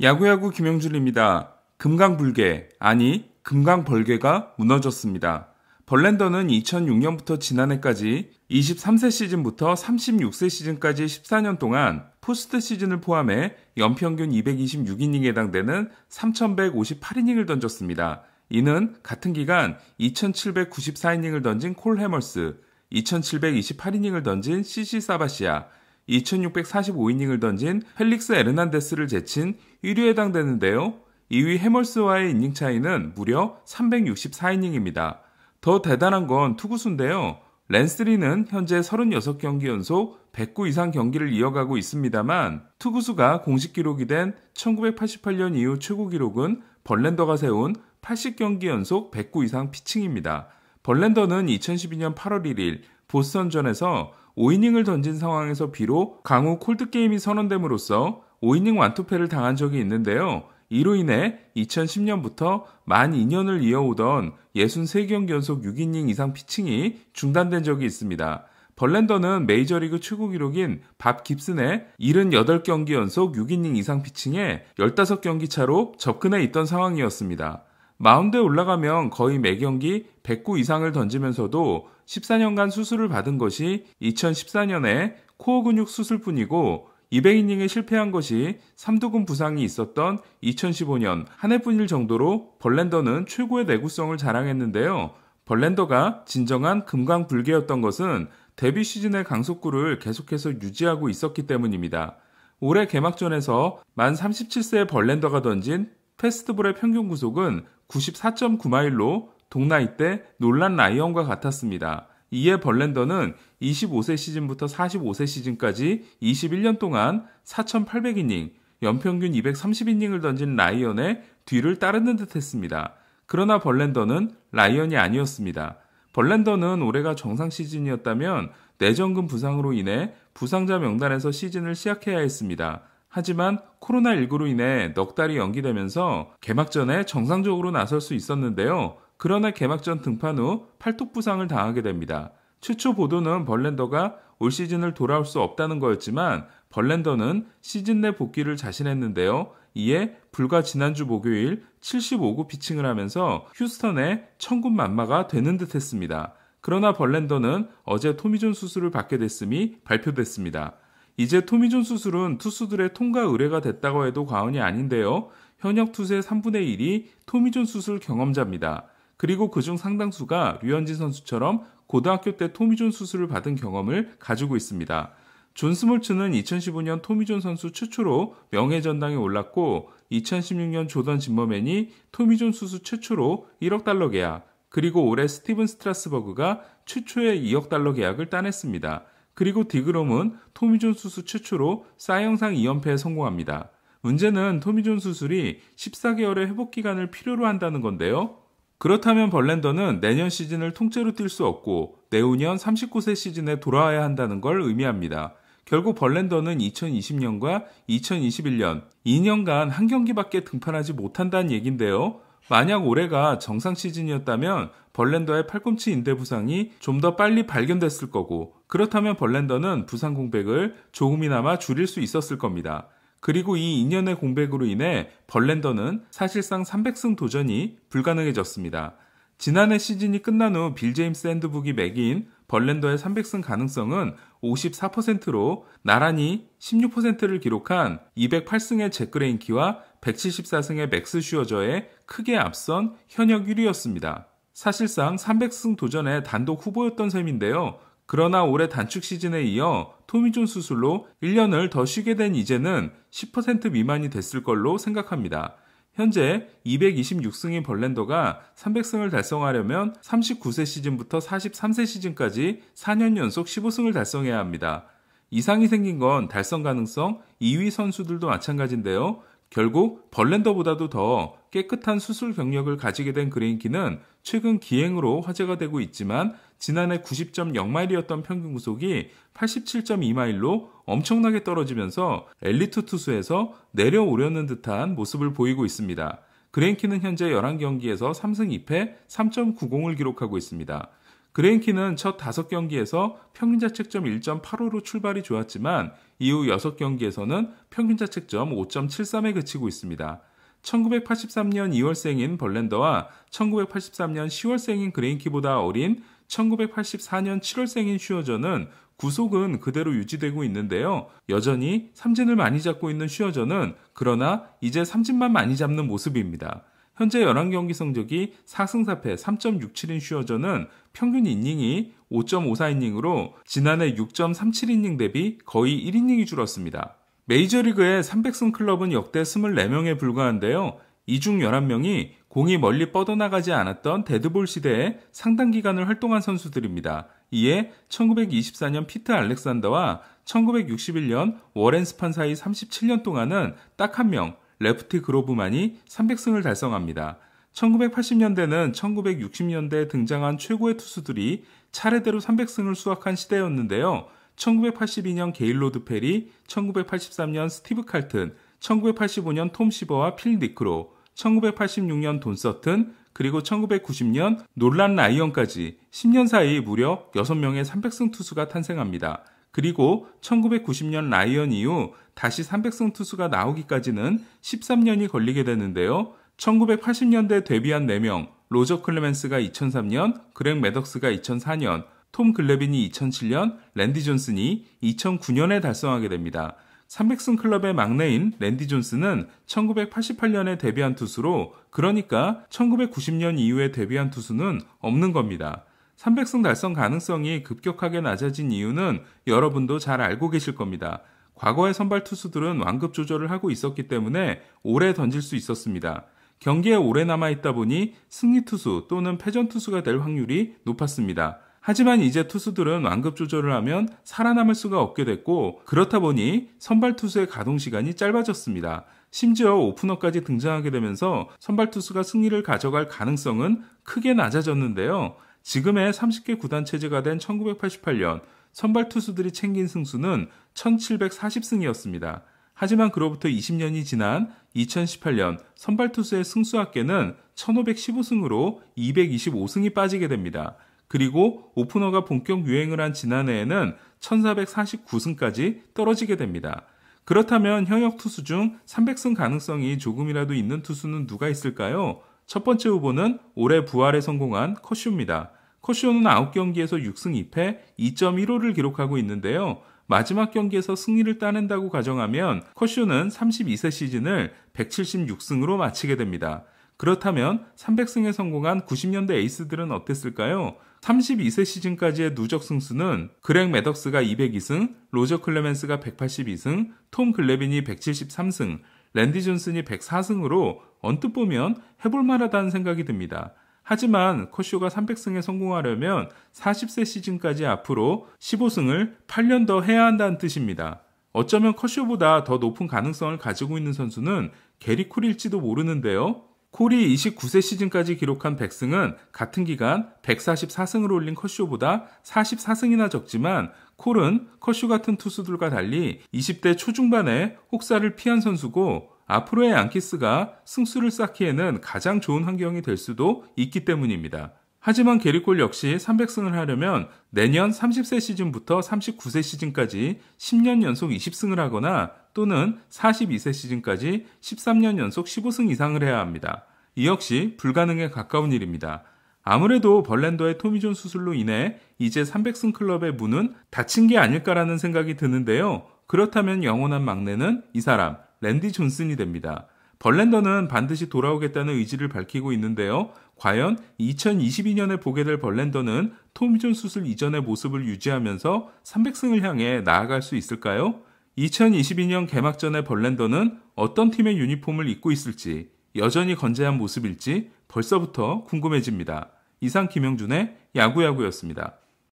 야구야구 김영준입니다. 금강불개, 아니, 금강벌개가 무너졌습니다. 벌랜더는 2006년부터 지난해까지 23세 시즌부터 36세 시즌까지 14년 동안 포스트 시즌을 포함해 연평균 226이닝에 해당되는 3,158이닝을 던졌습니다. 이는 같은 기간 2,794이닝을 던진 콜 해머스, 2,728이닝을 던진 시시 사바시아, 2,645이닝을 던진 펠릭스 에르난데스를 제친 1위에 해당되는데요. 2위 해멀스와의 이닝 차이는 무려 364이닝입니다. 더 대단한 건 투구수인데요. 랜스리는 현재 36경기 연속 1 0 0구 이상 경기를 이어가고 있습니다만 투구수가 공식 기록이 된 1988년 이후 최고 기록은 벌랜더가 세운 80경기 연속 1 0 0구 이상 피칭입니다. 벌랜더는 2012년 8월 1일 보스턴전에서 5이닝을 던진 상황에서 비록 강우 콜드게임이 선언됨으로써 5이닝 완투패를 당한 적이 있는데요. 이로 인해 2010년부터 만 2년을 이어오던 6 3경 연속 6이닝 이상 피칭이 중단된 적이 있습니다. 벌렌더는 메이저리그 최고 기록인 밥 깁슨의 78경기 연속 6이닝 이상 피칭에 15경기 차로 접근해 있던 상황이었습니다. 마운드에 올라가면 거의 매경기 1 0 0구 이상을 던지면서도 14년간 수술을 받은 것이 2014년에 코어 근육 수술뿐이고 200이닝에 실패한 것이 3두근 부상이 있었던 2015년 한 해뿐일 정도로 벌랜더는 최고의 내구성을 자랑했는데요. 벌랜더가 진정한 금강불개였던 것은 데뷔 시즌의 강속구를 계속해서 유지하고 있었기 때문입니다. 올해 개막전에서 만 37세의 벌랜더가 던진 패스트볼의 평균 구속은 94.9마일로 동나이 때 놀란 라이언과 같았습니다. 이에 벌렌더는 25세 시즌부터 45세 시즌까지 21년 동안 4,800이닝, 연평균 230이닝을 던진 라이언의 뒤를 따르는 듯 했습니다. 그러나 벌렌더는 라이언이 아니었습니다. 벌렌더는 올해가 정상 시즌이었다면 내정근 부상으로 인해 부상자 명단에서 시즌을 시작해야 했습니다. 하지만 코로나19로 인해 넉 달이 연기되면서 개막전에 정상적으로 나설 수 있었는데요. 그러나 개막전 등판 후 팔뚝 부상을 당하게 됩니다. 최초 보도는 벌렌더가 올 시즌을 돌아올 수 없다는 거였지만 벌렌더는 시즌 내 복귀를 자신했는데요. 이에 불과 지난주 목요일 75구 피칭을 하면서 휴스턴의 천군 만마가 되는 듯 했습니다. 그러나 벌렌더는 어제 토미존 수술을 받게 됐음이 발표됐습니다. 이제 토미존 수술은 투수들의 통과 의뢰가 됐다고 해도 과언이 아닌데요. 현역 투수의 3분의 1이 토미존 수술 경험자입니다. 그리고 그 중 상당수가 류현진 선수처럼 고등학교 때 토미존 수술을 받은 경험을 가지고 있습니다. 존 스몰츠는 2015년 토미존 선수 최초로 명예전당에 올랐고 2016년 조던 진머맨이 토미존 수술 최초로 1억 달러 계약 그리고 올해 스티븐 스트라스버그가 최초의 2억 달러 계약을 따냈습니다. 그리고 디그롬은 토미존 수술 최초로 사형상 2연패에 성공합니다. 문제는 토미존 수술이 14개월의 회복 기간을 필요로 한다는 건데요. 그렇다면 벌랜더는 내년 시즌을 통째로 뛸 수 없고 내후년 39세 시즌에 돌아와야 한다는 걸 의미합니다. 결국 벌랜더는 2020년과 2021년 2년간 한 경기밖에 등판하지 못한다는 얘긴데요. 만약 올해가 정상 시즌이었다면 벌랜더의 팔꿈치 인대 부상이 좀 더 빨리 발견됐을 거고 그렇다면 벌랜더는 부상 공백을 조금이나마 줄일 수 있었을 겁니다. 그리고 이 인연의 공백으로 인해 벌랜더는 사실상 300승 도전이 불가능해졌습니다. 지난해 시즌이 끝난 후 빌 제임스 핸드북이 매긴 벌랜더의 300승 가능성은 54%로 나란히 16%를 기록한 208승의 잭그레인키와 174승의 맥스 슈어저에 크게 앞선 현역 1위였습니다. 사실상 300승 도전의 단독 후보였던 셈인데요. 그러나 올해 단축 시즌에 이어 토미존 수술로 1년을 더 쉬게 된 이제는 10% 미만이 됐을 걸로 생각합니다. 현재 226승인 벌렌더가 300승을 달성하려면 39세 시즌부터 43세 시즌까지 4년 연속 15승을 달성해야 합니다. 이상이 생긴 건 달성 가능성 2위 선수들도 마찬가지인데요. 결국 벌렌더보다도 더 깨끗한 수술 경력을 가지게 된 그레인키는 최근 기행으로 화제가 되고 있지만 지난해 90.0마일이었던 평균 구속이 87.2마일로 엄청나게 떨어지면서 엘리트 투수에서 내려오려는 듯한 모습을 보이고 있습니다. 그레인키는 현재 11경기에서 3승 2패 3.90을 기록하고 있습니다. 그레인키는 첫 5경기에서 평균자책점 1.85로 출발이 좋았지만 이후 6경기에서는 평균자책점 5.73에 그치고 있습니다. 1983년 2월생인 벌렌더와 1983년 10월생인 그레인키보다 어린 1984년 7월생인 슈어저는 구속은 그대로 유지되고 있는데요. 여전히 삼진을 많이 잡고 있는 슈어저는 그러나 이제 삼진만 많이 잡는 모습입니다. 현재 11경기 성적이 4승 4패 3.67인 슈어저는 평균 이닝이 5.54이닝으로 지난해 6.37이닝 대비 거의 1이닝이 줄었습니다. 메이저리그의 300승 클럽은 역대 24명에 불과한데요. 이 중 11명이 공이 멀리 뻗어나가지 않았던 데드볼 시대에 상당 기간을 활동한 선수들입니다. 이에 1924년 피트 알렉산더와 1961년 워렌 스판 사이 37년 동안은 딱 한 명, 레프티 그로브만이 300승을 달성합니다. 1980년대는 1960년대에 등장한 최고의 투수들이 차례대로 300승을 수확한 시대였는데요. 1982년 게일로드 페리, 1983년 스티브 칼튼, 1985년 톰 시버와 필 니크로, 1986년 돈 서튼, 그리고 1990년 놀란 라이언까지 10년 사이 무려 6명의 300승 투수가 탄생합니다. 그리고 1990년 라이언 이후 다시 300승 투수가 나오기까지는 13년이 걸리게 되는데요. 1980년대 데뷔한 4명, 로저 클레멘스가 2003년, 그렉 매덕스가 2004년, 톰 글레빈이 2007년, 랜디 존슨이 2009년에 달성하게 됩니다. 300승 클럽의 막내인 랜디 존슨은 1988년에 데뷔한 투수로 그러니까 1990년 이후에 데뷔한 투수는 없는 겁니다. 300승 달성 가능성이 급격하게 낮아진 이유는 여러분도 잘 알고 계실 겁니다. 과거의 선발 투수들은 완급 조절을 하고 있었기 때문에 오래 던질 수 있었습니다. 경기에 오래 남아 있다 보니 승리 투수 또는 패전 투수가 될 확률이 높았습니다. 하지만 이제 투수들은 완급 조절을 하면 살아남을 수가 없게 됐고 그렇다 보니 선발 투수의 가동 시간이 짧아졌습니다. 심지어 오프너까지 등장하게 되면서 선발 투수가 승리를 가져갈 가능성은 크게 낮아졌는데요. 지금의 30개 구단 체제가 된 1988년 선발 투수들이 챙긴 승수는 1740승이었습니다. 하지만 그로부터 20년이 지난 2018년 선발 투수의 승수 합계는 1515승으로 225승이 빠지게 됩니다. 그리고 오프너가 본격 유행을 한 지난해에는 1449승까지 떨어지게 됩니다. 그렇다면 현역 투수 중 300승 가능성이 조금이라도 있는 투수는 누가 있을까요? 첫 번째 후보는 올해 부활에 성공한 커쇼입니다. 커쇼는 9경기에서 6승 2패 2.15를 기록하고 있는데요. 마지막 경기에서 승리를 따낸다고 가정하면 커쇼는 32세 시즌을 176승으로 마치게 됩니다. 그렇다면 300승에 성공한 90년대 에이스들은 어땠을까요? 32세 시즌까지의 누적 승수는 그렉 매덕스가 202승, 로저 클레멘스가 182승, 톰 글레빈이 173승, 랜디 존슨이 104승으로 언뜻 보면 해볼만하다는 생각이 듭니다. 하지만 커쇼가 300승에 성공하려면 40세 시즌까지 앞으로 15승을 8년 더 해야 한다는 뜻입니다. 어쩌면 커쇼보다 더 높은 가능성을 가지고 있는 선수는 게리 쿨일지도 모르는데요. 콜이 29세 시즌까지 기록한 100승은 같은 기간 144승을 올린 커쇼보다 44승이나 적지만 콜은 커쇼 같은 투수들과 달리 20대 초중반에 혹사를 피한 선수고 앞으로의 양키스가 승수를 쌓기에는 가장 좋은 환경이 될 수도 있기 때문입니다. 하지만 게리콜 역시 300승을 하려면 내년 30세 시즌부터 39세 시즌까지 10년 연속 20승을 하거나 또는 42세 시즌까지 13년 연속 15승 이상을 해야 합니다. 이 역시 불가능에 가까운 일입니다. 아무래도 벌랜더의 토미존 수술로 인해 이제 300승 클럽의 문은 닫힌 게 아닐까라는 생각이 드는데요. 그렇다면 영원한 막내는 이 사람, 랜디 존슨이 됩니다. 벌랜더는 반드시 돌아오겠다는 의지를 밝히고 있는데요. 과연 2022년에 보게 될 벌랜더는 토미존 수술 이전의 모습을 유지하면서 300승을 향해 나아갈 수 있을까요? 2022년 개막전의 벌랜더는 어떤 팀의 유니폼을 입고 있을지, 여전히 건재한 모습일지, 벌써부터 궁금해집니다. 이상 김영준의 야구야구였습니다.